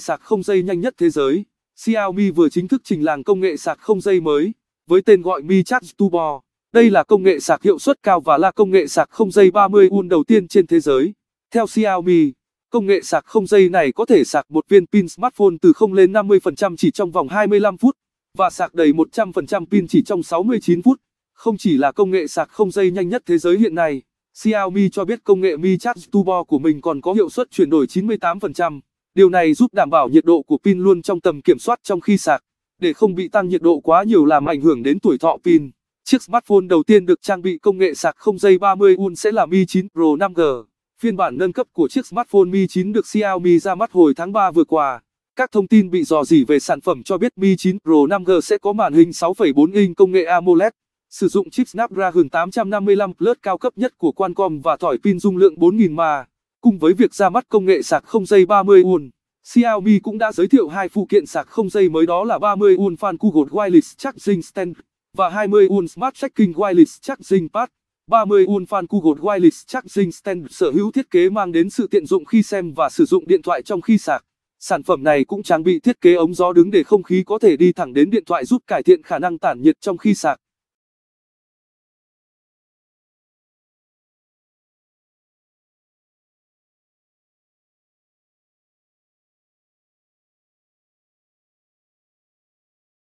sạc không dây nhanh nhất thế giới. Xiaomi vừa chính thức trình làng công nghệ sạc không dây mới với tên gọi Mi Charge Turbo. Đây là công nghệ sạc hiệu suất cao và là công nghệ sạc không dây 30W đầu tiên trên thế giới. Theo Xiaomi, công nghệ sạc không dây này có thể sạc một viên pin smartphone từ 0 lên 50% chỉ trong vòng 25 phút và sạc đầy 100% pin chỉ trong 69 phút. Không chỉ là công nghệ sạc không dây nhanh nhất thế giới hiện nay, Xiaomi cho biết công nghệ Mi Charge Turbo của mình còn có hiệu suất chuyển đổi 98%. Điều này giúp đảm bảo nhiệt độ của pin luôn trong tầm kiểm soát trong khi sạc. Để không bị tăng nhiệt độ quá nhiều làm ảnh hưởng đến tuổi thọ pin, chiếc smartphone đầu tiên được trang bị công nghệ sạc không dây 30 w sẽ là Mi 9 Pro 5G. Phiên bản nâng cấp của chiếc smartphone Mi 9 được Xiaomi ra mắt hồi tháng 3 vừa qua. Các thông tin bị dò dỉ về sản phẩm cho biết Mi 9 Pro 5G sẽ có màn hình 6,4 inch công nghệ AMOLED, sử dụng chip Snapdragon 855 Plus cao cấp nhất của Qualcomm và thỏi pin dung lượng 4000 mAh. Cùng với việc ra mắt công nghệ sạc không dây 30 w Xiaomi cũng đã giới thiệu hai phụ kiện sạc không dây mới đó là 30 w fan Google Wireless Charging Stand và 20 w Smart Tracking Wireless Charging Pad. 30 w fan Google Wireless Charging Stand sở hữu thiết kế mang đến sự tiện dụng khi xem và sử dụng điện thoại trong khi sạc. Sản phẩm này cũng trang bị thiết kế ống gió đứng để không khí có thể đi thẳng đến điện thoại giúp cải thiện khả năng tản nhiệt trong khi sạc.